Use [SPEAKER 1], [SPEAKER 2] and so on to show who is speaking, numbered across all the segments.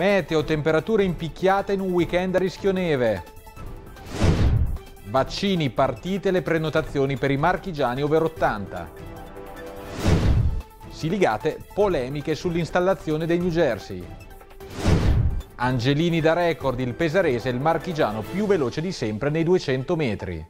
[SPEAKER 1] Meteo, temperature impicchiate in un weekend a rischio neve. Vaccini, partite le prenotazioni per i marchigiani over 80. Siligate, polemiche sull'installazione dei New Jersey. Angelini da record, il pesarese e il marchigiano più veloce di sempre nei 200 metri.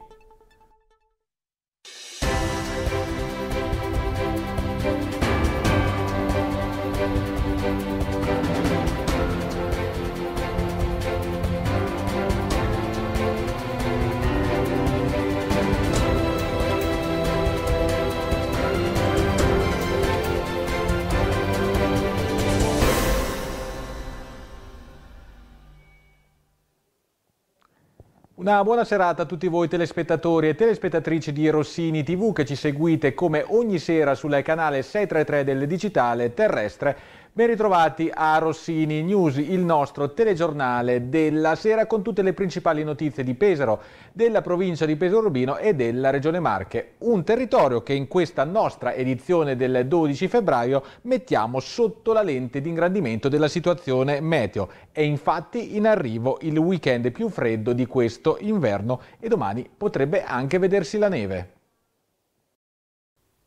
[SPEAKER 1] Una buona serata a tutti voi telespettatori e telespettatrici di Rossini TV che ci seguite come ogni sera sul canale 633 del digitale terrestre Ben ritrovati a Rossini News, il nostro telegiornale della sera con tutte le principali notizie di Pesaro, della provincia di Pesaro Urbino e della regione Marche. Un territorio che in questa nostra edizione del 12 febbraio mettiamo sotto la lente di ingrandimento della situazione meteo. È infatti in arrivo il weekend più freddo di questo inverno e domani potrebbe anche vedersi la neve.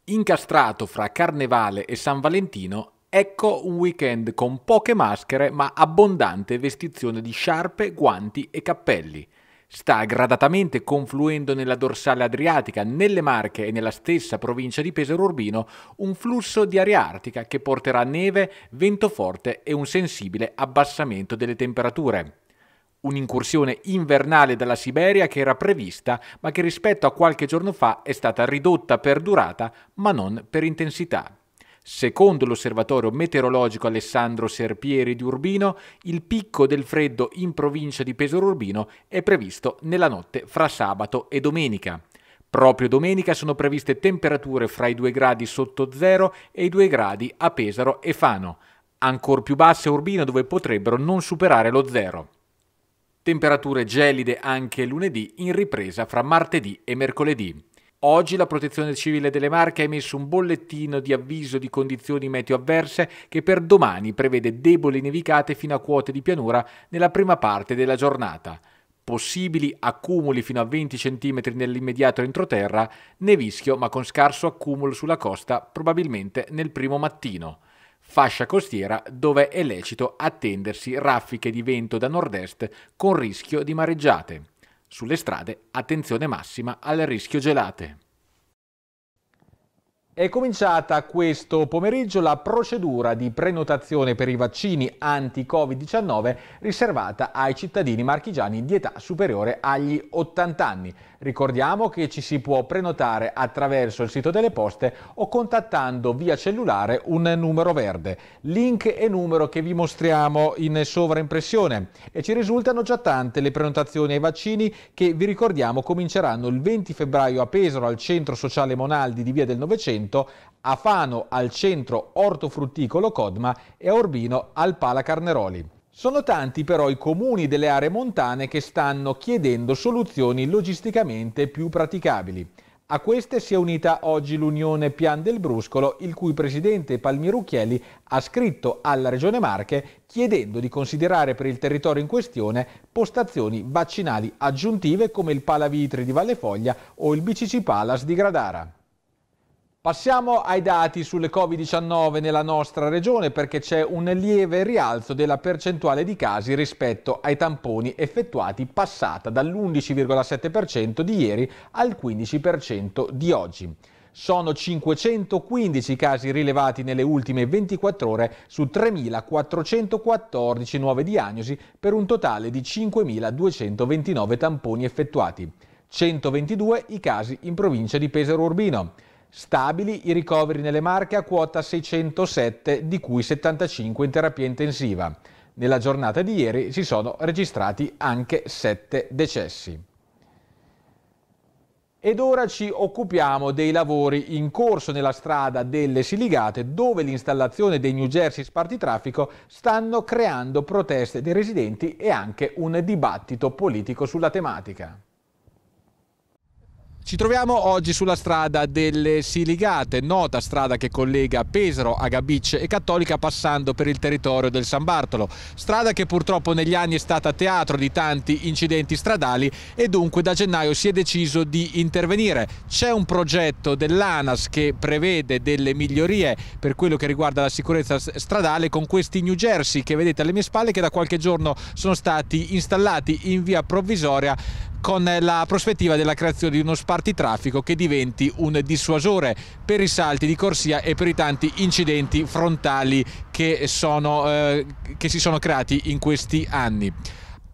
[SPEAKER 1] Incastrato fra Carnevale e San Valentino Ecco un weekend con poche maschere ma abbondante vestizione di sciarpe, guanti e cappelli. Sta gradatamente confluendo nella dorsale adriatica, nelle Marche e nella stessa provincia di Pesaro Urbino un flusso di aria artica che porterà neve, vento forte e un sensibile abbassamento delle temperature. Un'incursione invernale dalla Siberia che era prevista ma che rispetto a qualche giorno fa è stata ridotta per durata ma non per intensità. Secondo l'osservatorio meteorologico Alessandro Serpieri di Urbino, il picco del freddo in provincia di Pesaro Urbino è previsto nella notte fra sabato e domenica. Proprio domenica sono previste temperature fra i 2 gradi sotto zero e i 2 gradi a Pesaro e Fano, ancor più basse a Urbino dove potrebbero non superare lo zero. Temperature gelide anche lunedì in ripresa fra martedì e mercoledì. Oggi la Protezione Civile delle Marche ha emesso un bollettino di avviso di condizioni meteo avverse che per domani prevede deboli nevicate fino a quote di pianura nella prima parte della giornata. Possibili accumuli fino a 20 cm nell'immediato entroterra, nevischio ma con scarso accumulo sulla costa probabilmente nel primo mattino. Fascia costiera dove è lecito attendersi raffiche di vento da nord-est con rischio di mareggiate. Sulle strade attenzione massima al rischio gelate. È cominciata questo pomeriggio la procedura di prenotazione per i vaccini anti-Covid-19 riservata ai cittadini marchigiani di età superiore agli 80 anni. Ricordiamo che ci si può prenotare attraverso il sito delle poste o contattando via cellulare un numero verde. Link e numero che vi mostriamo in sovraimpressione. E ci risultano già tante le prenotazioni ai vaccini che vi ricordiamo cominceranno il 20 febbraio a Pesaro al Centro Sociale Monaldi di Via del Novecento Agrigento, a Fano al centro ortofrutticolo Codma e a Urbino al Pala Carneroli. Sono tanti però i comuni delle aree montane che stanno chiedendo soluzioni logisticamente più praticabili. A queste si è unita oggi l'Unione Pian del Bruscolo, il cui presidente Palmiro Chieli ha scritto alla Regione Marche chiedendo di considerare per il territorio in questione postazioni vaccinali aggiuntive come il Palavitri di Valle Foglia o il BCC Palas di Gradara. Passiamo ai dati sulle Covid-19 nella nostra regione perché c'è un lieve rialzo della percentuale di casi rispetto ai tamponi effettuati passata dall'11,7% di ieri al 15% di oggi. Sono 515 i casi rilevati nelle ultime 24 ore su 3.414 nuove diagnosi per un totale di 5.229 tamponi effettuati. 122 i casi in provincia di Pesaro Urbino. Stabili i ricoveri nelle Marche a quota 607, di cui 75 in terapia intensiva. Nella giornata di ieri si sono registrati anche 7 decessi. Ed ora ci occupiamo dei lavori in corso nella strada delle Siligate dove l'installazione dei New Jersey spartitraffico stanno creando proteste dei residenti e anche un dibattito politico sulla tematica. Ci troviamo oggi sulla strada delle Siligate, nota strada che collega Pesaro Agabice e Cattolica passando per il territorio del San Bartolo, strada che purtroppo negli anni è stata teatro di tanti incidenti stradali e dunque da gennaio si è deciso di intervenire. C'è un progetto dell'ANAS che prevede delle migliorie per quello che riguarda la sicurezza stradale con questi New Jersey che vedete alle mie spalle che da qualche giorno sono stati installati in via provvisoria con la prospettiva della creazione di uno spartitraffico che diventi un dissuasore per i salti di corsia e per i tanti incidenti frontali che, sono, eh, che si sono creati in questi anni.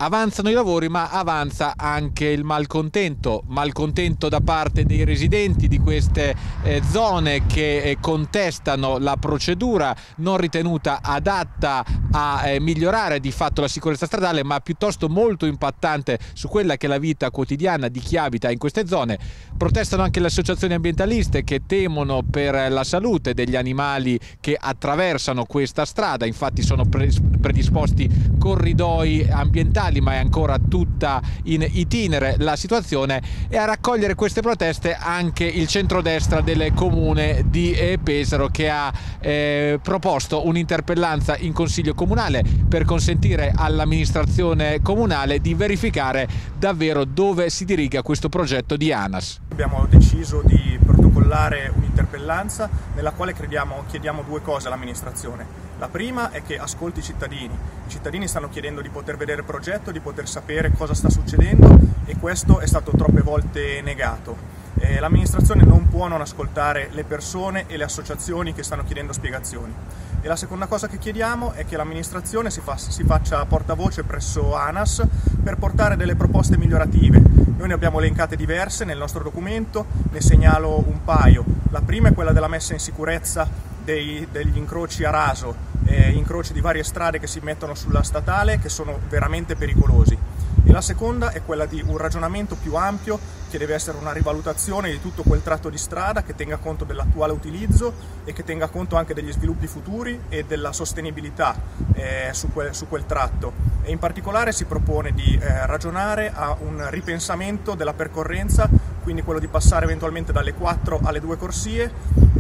[SPEAKER 1] Avanzano i lavori ma avanza anche il malcontento, malcontento da parte dei residenti di queste eh, zone che eh, contestano la procedura non ritenuta adatta a eh, migliorare di fatto la sicurezza stradale ma piuttosto molto impattante su quella che è la vita quotidiana di chi abita in queste zone. Protestano anche le associazioni ambientaliste che temono per la salute degli animali che attraversano questa strada, infatti sono predisposti corridoi ambientali regionali ma è ancora tutta in itinere la situazione e a raccogliere queste proteste anche il centrodestra del comune di eh, Pesaro che ha eh, proposto un'interpellanza in consiglio comunale per consentire all'amministrazione comunale di verificare davvero dove si diriga questo progetto di ANAS.
[SPEAKER 2] Abbiamo deciso di protocollare un'interpellanza nella quale crediamo, chiediamo due cose all'amministrazione la prima è che ascolti i cittadini. I cittadini stanno chiedendo di poter vedere il progetto, di poter sapere cosa sta succedendo e questo è stato troppe volte negato. Eh, l'amministrazione non può non ascoltare le persone e le associazioni che stanno chiedendo spiegazioni. E la seconda cosa che chiediamo è che l'amministrazione si, fa, si faccia portavoce presso ANAS per portare delle proposte migliorative. Noi ne abbiamo elencate diverse nel nostro documento, ne segnalo un paio. La prima è quella della messa in sicurezza dei, degli incroci a raso eh, incroci di varie strade che si mettono sulla statale che sono veramente pericolosi. E la seconda è quella di un ragionamento più ampio che deve essere una rivalutazione di tutto quel tratto di strada che tenga conto dell'attuale utilizzo e che tenga conto anche degli sviluppi futuri e della sostenibilità eh, su, quel, su, quel, tratto. E in particolare si propone di eh, ragionare a un ripensamento della percorrenza, quindi quello di passare eventualmente dalle 4 alle 2 corsie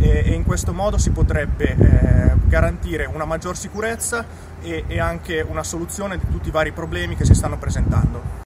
[SPEAKER 2] e, in questo modo si potrebbe eh, garantire una maggior sicurezza e anche una soluzione di tutti i vari problemi che si stanno presentando.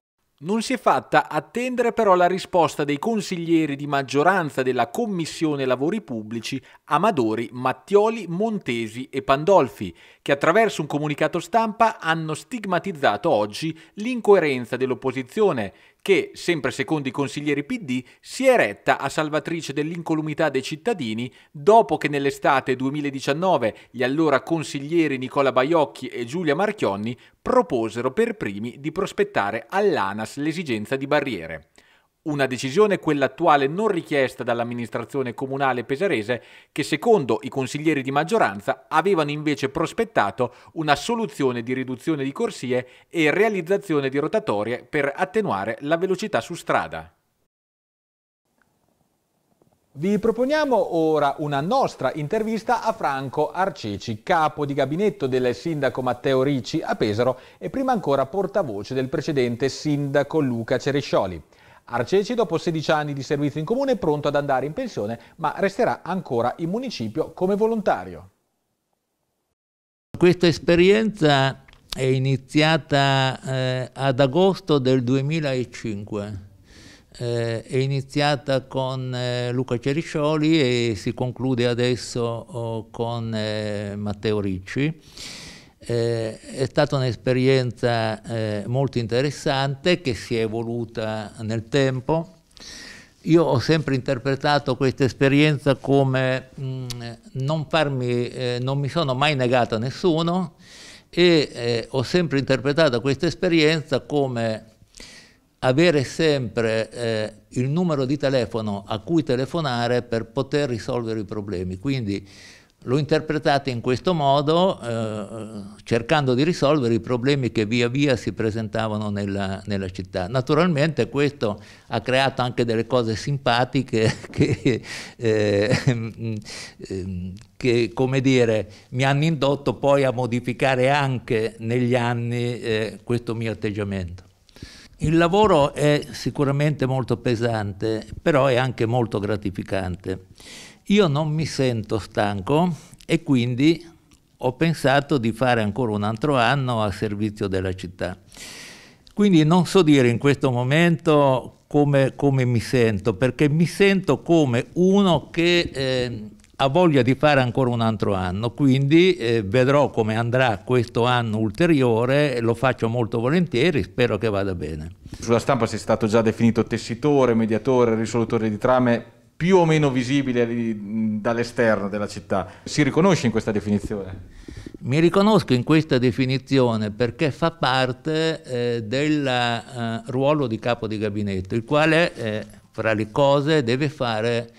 [SPEAKER 2] Non si è fatta attendere però la risposta dei consiglieri
[SPEAKER 1] di maggioranza della Commissione Lavori Pubblici Amadori, Mattioli, Montesi e Pandolfi, che attraverso un comunicato stampa hanno stigmatizzato oggi l'incoerenza dell'opposizione, che, sempre secondo i consiglieri PD, si è retta a salvatrice dell'incolumità dei cittadini dopo che nell'estate 2019 gli allora consiglieri Nicola Baiocchi e Giulia Marchionni proposero per primi di prospettare all'ANAS l'esigenza di barriere. Una decisione, quella attuale, non richiesta dall'amministrazione comunale pesarese, che secondo i consiglieri di maggioranza avevano invece prospettato una soluzione di riduzione di corsie e realizzazione di rotatorie per attenuare la velocità su strada. Vi proponiamo ora una nostra intervista a Franco Arceci, capo di gabinetto del sindaco Matteo Ricci a Pesaro e prima ancora portavoce del precedente sindaco Luca Ceriscioli. Arceci dopo 16 anni di servizio in comune è pronto ad andare in pensione ma resterà ancora in municipio come volontario.
[SPEAKER 3] Questa esperienza è iniziata eh, ad agosto del 2005. Eh, è iniziata con eh, Luca Ceriscioli e si conclude adesso oh, con eh, Matteo Ricci. Eh, è stata un'esperienza eh, molto interessante che si è evoluta nel tempo. Io ho sempre interpretato questa esperienza come mh, mm, non, farmi, eh, non mi sono mai negata a nessuno e eh, ho sempre interpretato questa esperienza come avere sempre eh, il numero di telefono a cui telefonare per poter risolvere i problemi. Quindi L'ho interpretata in questo modo, eh, cercando di risolvere i problemi che via via si presentavano nella, nella, città. Naturalmente questo ha creato anche delle cose simpatiche che, eh, ehm, che come dire, mi hanno indotto poi a modificare anche negli anni eh, questo mio atteggiamento. Il lavoro è sicuramente molto pesante, però è anche molto gratificante. Io non mi sento stanco e quindi ho pensato di fare ancora un altro anno a servizio della città. Quindi non so dire in questo momento come, come mi sento, perché mi sento come uno che eh, ha voglia di fare ancora un altro anno, quindi eh, vedrò come andrà questo anno ulteriore, lo faccio molto volentieri, spero che vada bene.
[SPEAKER 1] Sulla stampa sei stato già definito tessitore, mediatore, risolutore di trame, più o meno visibile dall'esterno della città. Si riconosce in questa
[SPEAKER 3] definizione? Mi riconosco in questa definizione perché fa parte eh, del eh, ruolo di capo di gabinetto, il quale eh, fra le cose deve fare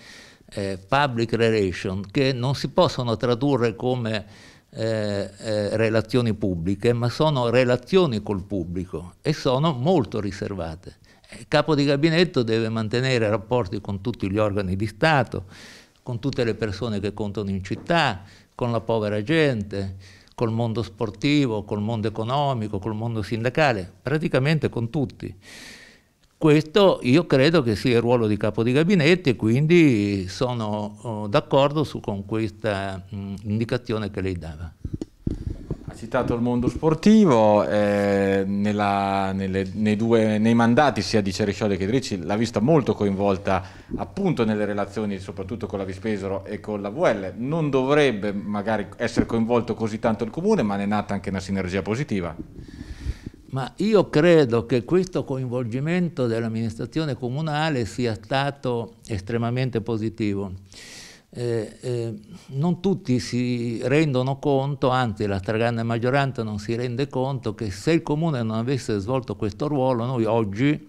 [SPEAKER 3] eh, public relations, che non si possono tradurre come eh, eh, relazioni pubbliche, ma sono relazioni col pubblico e sono molto riservate. Il eh, capo di gabinetto deve mantenere rapporti con tutti gli organi di Stato, con tutte le persone che contano in città, con la povera gente, col mondo sportivo, col mondo economico, col mondo sindacale, praticamente con tutti. Questo io credo che sia il ruolo di capo di gabinetto e quindi sono oh, d'accordo con questa mm, indicazione che lei dava
[SPEAKER 1] citato il mondo sportivo, eh, nella, nelle, nei, due, nei, mandati sia di Cerescioli che di Ricci l'ha vista molto coinvolta appunto nelle relazioni soprattutto con la Vispesero e con la VL. Non dovrebbe magari essere coinvolto così tanto il comune, ma ne è nata anche una sinergia positiva.
[SPEAKER 3] Ma io credo che questo coinvolgimento dell'amministrazione comunale sia stato estremamente positivo eh, eh, non tutti si rendono conto, anzi la stragrande maggioranza non si rende conto che se il comune non avesse svolto questo ruolo noi oggi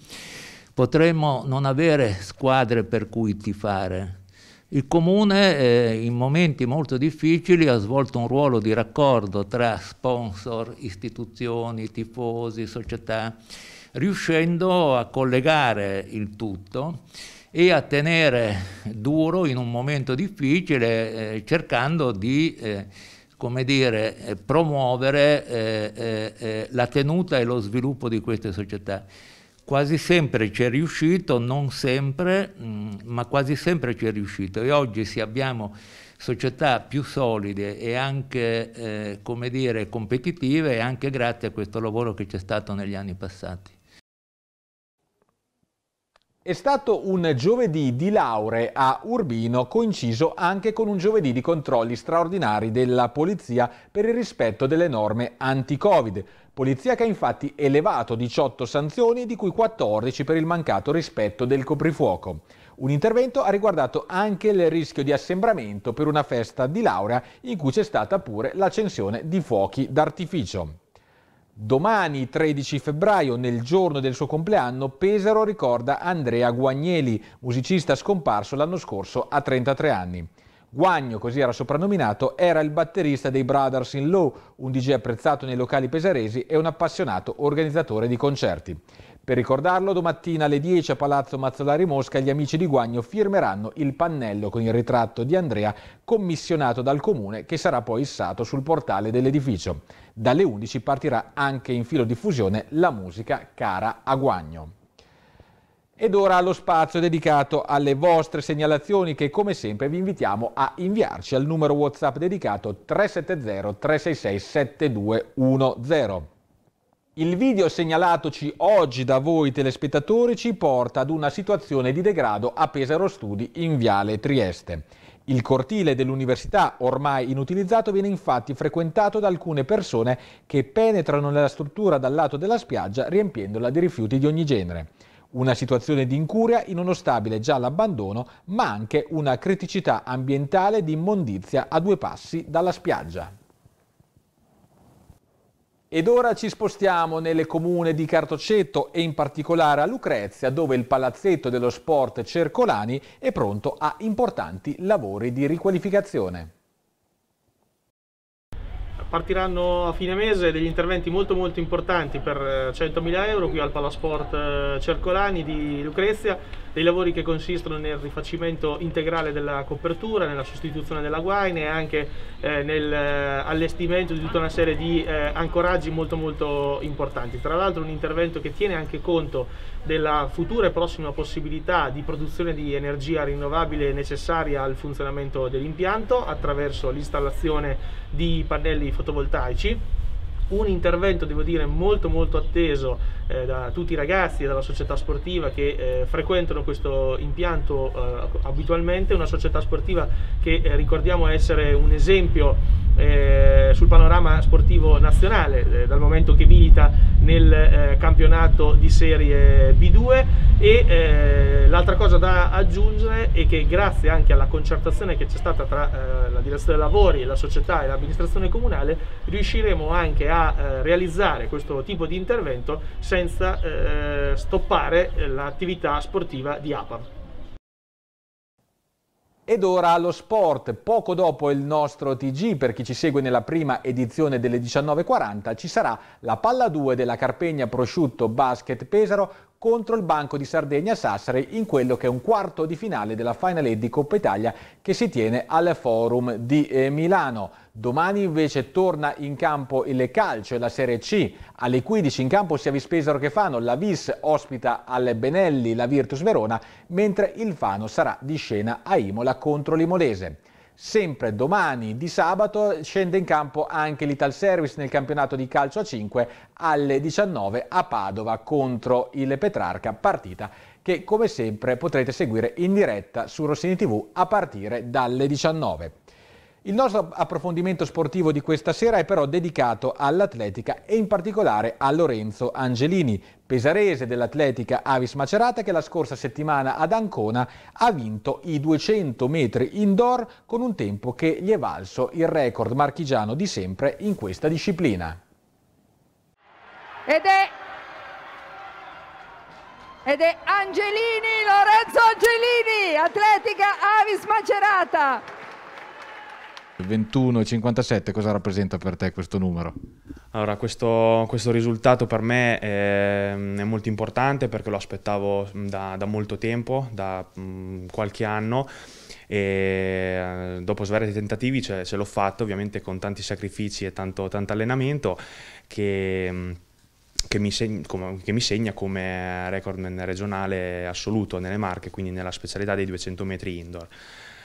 [SPEAKER 3] potremmo non avere squadre per cui tifare. Il comune eh, in momenti molto difficili ha svolto un ruolo di raccordo tra sponsor, istituzioni, tifosi, società, riuscendo a collegare il tutto e a tenere duro in un momento difficile eh, cercando di eh, come dire, eh, promuovere eh, eh, eh, la tenuta e lo sviluppo di queste società. Quasi sempre ci è riuscito, non sempre, mh, mm, ma quasi sempre ci è riuscito e oggi se abbiamo società più solide e anche, come dire, competitive è anche grazie a questo lavoro che c'è stato negli anni passati.
[SPEAKER 1] È stato un giovedì di laure a Urbino coinciso anche con un giovedì di controlli straordinari della polizia per il rispetto delle norme anti-Covid. Polizia che ha infatti elevato 18 sanzioni, di cui 14 per il mancato rispetto del coprifuoco. Un intervento ha riguardato anche il rischio di assembramento per una festa di laurea in cui c'è stata pure l'accensione di fuochi d'artificio. Domani, 13 febbraio, nel giorno del suo compleanno, Pesaro ricorda Andrea Guagneli, musicista scomparso l'anno scorso a 33 anni. Guagno, così era soprannominato, era il batterista dei Brothers in Law, un DJ apprezzato nei locali pesaresi e un appassionato organizzatore di concerti. Per ricordarlo, domattina alle 10 a Palazzo Mazzolari Mosca gli amici di Guagno firmeranno il pannello con il ritratto di Andrea commissionato dal comune che sarà poi issato sul portale dell'edificio. Dalle 11 partirà anche in filo diffusione la musica cara a Guagno. Ed ora lo spazio dedicato alle vostre segnalazioni che come sempre vi invitiamo a inviarci al numero WhatsApp dedicato 370 366 7210. Il video segnalatoci oggi da voi telespettatori ci porta ad una situazione di degrado a Pesaro Studi in Viale Trieste. Il cortile dell'università, ormai inutilizzato, viene infatti frequentato da alcune persone che penetrano nella struttura dal lato della spiaggia riempiendola di rifiuti di ogni genere. Una situazione di incuria in uno stabile già all'abbandono, ma anche una criticità ambientale di immondizia a due passi dalla spiaggia. Ed ora ci spostiamo nelle comune di Cartocetto e in particolare a Lucrezia dove il palazzetto dello sport Cercolani è pronto a importanti lavori di riqualificazione.
[SPEAKER 4] Partiranno a fine mese degli interventi molto molto importanti per 100.000 eh, euro qui al Palasport eh, Cercolani di Lucrezia dei lavori che consistono nel rifacimento integrale della copertura, nella sostituzione della guaina e anche eh, nell'allestimento eh, di tutta una serie di eh, ancoraggi molto molto importanti. Tra l'altro un intervento che tiene anche conto della futura e prossima possibilità di produzione di energia rinnovabile necessaria al funzionamento dell'impianto attraverso l'installazione di pannelli fotovoltaici un intervento devo dire molto molto atteso eh, da tutti i ragazzi e dalla società sportiva che eh, frequentano questo impianto eh, abitualmente, una società sportiva che eh, ricordiamo essere un esempio eh, sul panorama sportivo nazionale eh, dal momento che milita nel eh, campionato di serie B2 e eh, l'altra cosa da aggiungere è che grazie anche alla concertazione che c'è stata tra eh, la direzione dei lavori, la società e l'amministrazione comunale riusciremo anche a eh, realizzare questo tipo di intervento senza stoppare l'attività sportiva di APAV.
[SPEAKER 1] Ed ora allo sport, poco dopo il nostro TG, per chi ci segue nella prima edizione delle 19.40, ci sarà la palla 2 della Carpegna Prosciutto Basket Pesaro contro il Banco di Sardegna Sassari in quello che è un quarto di finale della Final Eight di Coppa Italia che si tiene al Forum di eh, Milano. Domani invece torna in campo il calcio e la Serie C. Alle 15 in campo sia Vispesaro che Fano, la Vis ospita alle Benelli la Virtus Verona, mentre il Fano sarà di scena a Imola contro l'Imolese. Sempre domani di sabato scende in campo anche l'Ital Service nel campionato di calcio a 5 alle 19 a Padova contro il Petrarca, partita che come sempre potrete seguire in diretta su Rossini TV a partire dalle 19. Il nostro approfondimento sportivo di questa sera è però dedicato all'atletica e in particolare a Lorenzo Angelini, pesarese dell'atletica Avis Macerata che la scorsa settimana ad Ancona ha vinto i 200 metri indoor con un tempo che gli è valso il record marchigiano di sempre in questa disciplina.
[SPEAKER 3] Ed è ed è Angelini, Lorenzo Angelini, atletica Avis Macerata.
[SPEAKER 1] 21,57 cosa rappresenta per te questo numero?
[SPEAKER 5] Allora, questo, questo risultato per me è, è, molto importante perché lo aspettavo mm, da, da molto tempo, da mh, mm, qualche anno e eh, dopo svariati tentativi ce, ce l'ho fatto, ovviamente con tanti sacrifici e tanto, tanto allenamento che... Mm, che mi, segna, che mi, segna come recordman regionale assoluto nelle Marche, quindi nella specialità dei 200 metri indoor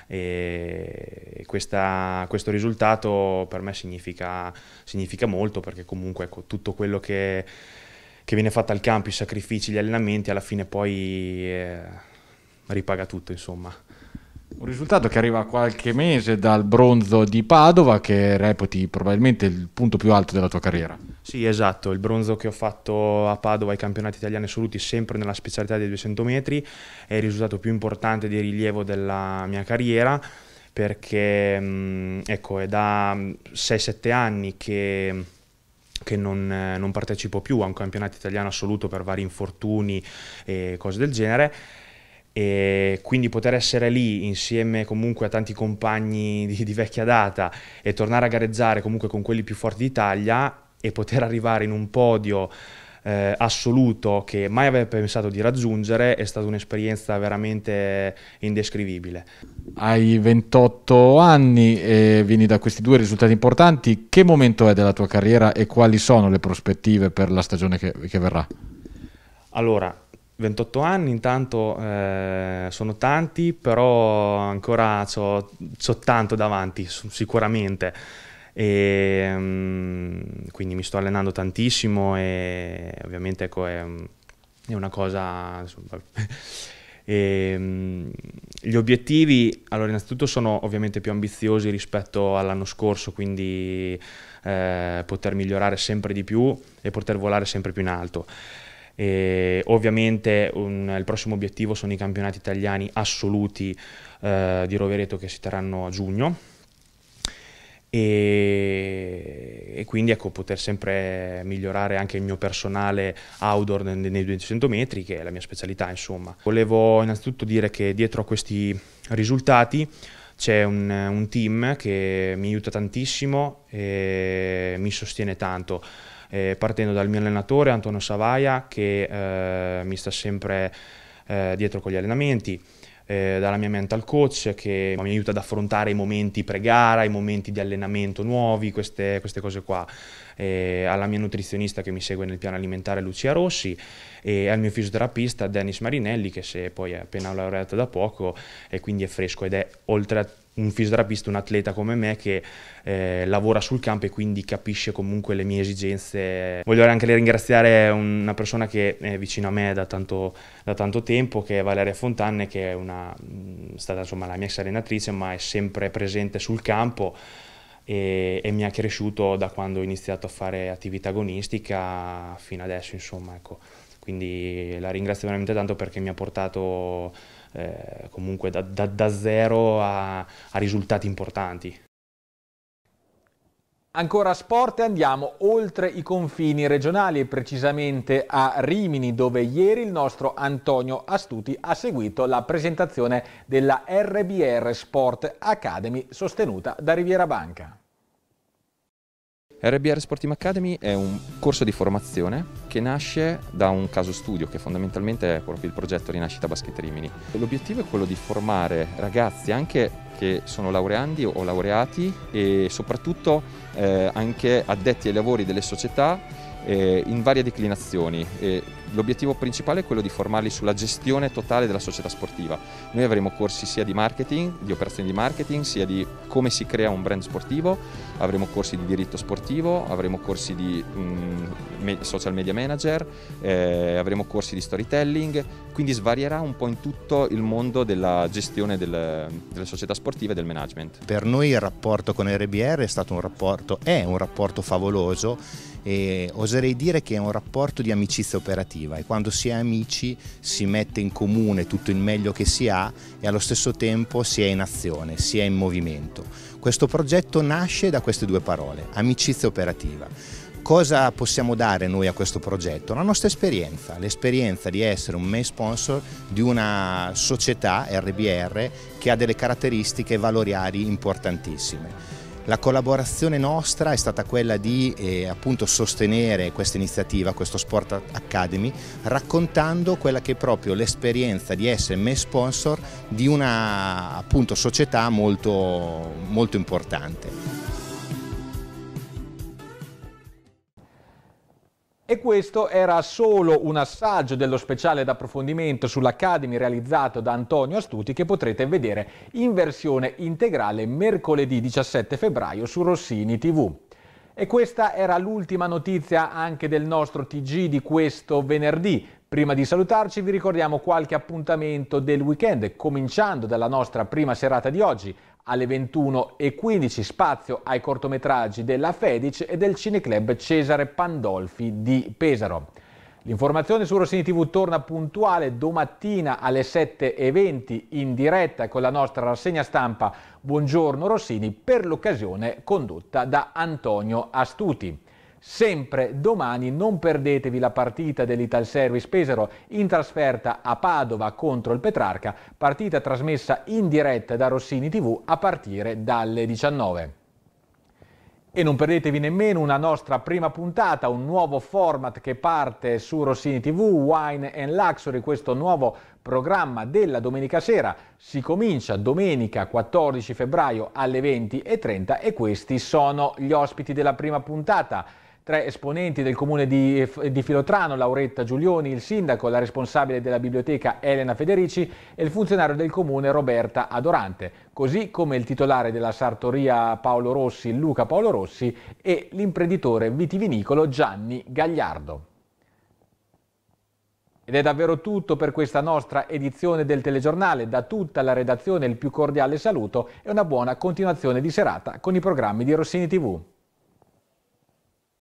[SPEAKER 5] e questa, questo risultato per me significa, significa molto perché comunque ecco, tutto quello che, che, viene fatto al campo, i sacrifici, gli allenamenti, alla fine poi eh, ripaga tutto insomma.
[SPEAKER 1] Un risultato che arriva a qualche mese dal bronzo di Padova che reputi probabilmente il punto più alto della tua carriera.
[SPEAKER 5] Sì, esatto, il bronzo che ho fatto a Padova ai campionati italiani assoluti sempre nella specialità dei 200 metri è il risultato più importante di rilievo della mia carriera perché mm, ecco, è da 6-7 mm, anni che che non, eh, non partecipo più a un campionato italiano assoluto per vari infortuni e cose del genere e quindi poter essere lì insieme comunque a tanti compagni di, di, vecchia data e tornare a gareggiare comunque con quelli più forti d'Italia e poter arrivare in un podio eh, assoluto che mai avevo pensato di raggiungere è stata un'esperienza veramente
[SPEAKER 1] indescrivibile. Hai 28 anni e vieni da questi due risultati importanti, che momento è della tua carriera e quali sono le prospettive per la stagione che, che verrà?
[SPEAKER 5] Allora, 28 anni intanto eh, sono tanti, però ancora ho tanto davanti, sicuramente. E, ehm, quindi mi sto allenando tantissimo e ovviamente ecco, è, è, una cosa... Insomma, e, ehm, gli obiettivi, allora innanzitutto sono ovviamente più ambiziosi rispetto all'anno scorso, quindi eh, poter migliorare sempre di più e poter volare sempre più in alto. E ovviamente un, il prossimo obiettivo sono i campionati italiani assoluti eh, di Rovereto che si terranno a giugno. E, e, quindi ecco, poter sempre migliorare anche il mio personale outdoor nei, nei 200 metri, che è la mia specialità, insomma. Volevo innanzitutto dire che dietro a questi risultati c'è un, un, team che mi aiuta tantissimo e mi sostiene tanto. Eh, partendo dal mio allenatore Antonio Savaia che eh, mi sta sempre eh, dietro con gli allenamenti, eh, dalla mia mental coach che mi aiuta ad affrontare i momenti pre-gara, i momenti di allenamento nuovi, queste, queste cose qua, eh, alla mia nutrizionista che mi segue nel piano alimentare Lucia Rossi e al mio fisioterapista Dennis Marinelli che se poi è appena laureato da poco e quindi è fresco ed è oltre a un fisioterapista, un atleta come me che eh, lavora sul campo e quindi capisce comunque le mie esigenze. Voglio anche ringraziare una persona che è vicino a me da tanto, da tanto tempo, che è Valeria Fontanne, che è, una, mm, stata insomma, la mia ex allenatrice, ma è sempre presente sul campo. E, e, mi ha cresciuto da quando ho iniziato a fare attività agonistica fino adesso, insomma, ecco. Quindi la ringrazio veramente tanto perché mi ha portato eh, comunque da, da, da zero a, a risultati importanti.
[SPEAKER 1] Ancora sport e andiamo oltre i confini regionali, e precisamente a Rimini, dove ieri il nostro Antonio Astuti ha seguito la presentazione della RBR Sport Academy sostenuta da Riviera Banca. RBR Sporting Academy è un corso di formazione che nasce da un caso studio che fondamentalmente è proprio il progetto Rinascita Basket Rimini. L'obiettivo è quello di formare ragazzi anche che sono laureandi o laureati e soprattutto eh, anche addetti ai lavori delle società eh, in varie declinazioni. Eh, l'obiettivo principale è quello di formarli sulla gestione totale della società sportiva. Noi avremo corsi sia di marketing, di operazioni di marketing, sia di come si crea un brand sportivo, avremo corsi di diritto sportivo, avremo corsi di mh, mm, social media manager, eh, avremo corsi di storytelling, quindi svarierà un po' in tutto il mondo della gestione del, delle società sportive e del management.
[SPEAKER 2] Per noi il rapporto con RBR è stato un rapporto, è un rapporto favoloso e oserei dire che è un rapporto di amicizia operativa e quando si è amici si mette in comune tutto il meglio che si ha e allo stesso tempo si è in azione, si è in movimento. Questo progetto nasce da queste due parole, amicizia operativa cosa possiamo dare noi a questo progetto? La nostra esperienza, l'esperienza di essere un main sponsor di una società RBR che ha delle caratteristiche valoriali importantissime. La collaborazione nostra è stata quella di eh, appunto sostenere questa iniziativa, questo Sport Academy, raccontando quella che è proprio l'esperienza di essere me sponsor di una appunto, società molto, molto importante.
[SPEAKER 1] E questo era solo un assaggio dello speciale d'approfondimento sull'Academy realizzato da Antonio Astuti che potrete vedere in versione integrale mercoledì 17 febbraio su Rossini TV. E questa era l'ultima notizia anche del nostro TG di questo venerdì. Prima di salutarci vi ricordiamo qualche appuntamento del weekend, cominciando dalla nostra prima serata di oggi alle 21.15 spazio ai cortometraggi della Fedice e del Cineclub Cesare Pandolfi di Pesaro. L'informazione su Rossini TV torna puntuale domattina alle 7.20 in diretta con la nostra rassegna stampa Buongiorno Rossini per l'occasione condotta da Antonio Astuti sempre domani non perdetevi la partita dell'Ital Service Pesaro in trasferta a Padova contro il Petrarca, partita trasmessa in diretta da Rossini TV a partire dalle 19. E non perdetevi nemmeno una nostra prima puntata, un nuovo format che parte su Rossini TV, Wine and Luxury, questo nuovo programma della domenica sera. Si comincia domenica 14 febbraio alle 20.30 e questi sono gli ospiti della prima puntata. Tre esponenti del comune di, di, Filotrano, Lauretta Giulioni, il sindaco, la responsabile della biblioteca Elena Federici e il funzionario del comune Roberta Adorante, così come il titolare della sartoria Paolo Rossi, Luca Paolo Rossi e l'imprenditore vitivinicolo Gianni Gagliardo. Ed è davvero tutto per questa nostra edizione del telegiornale. Da tutta la redazione il più cordiale saluto e una buona continuazione di serata con i programmi di Rossini TV.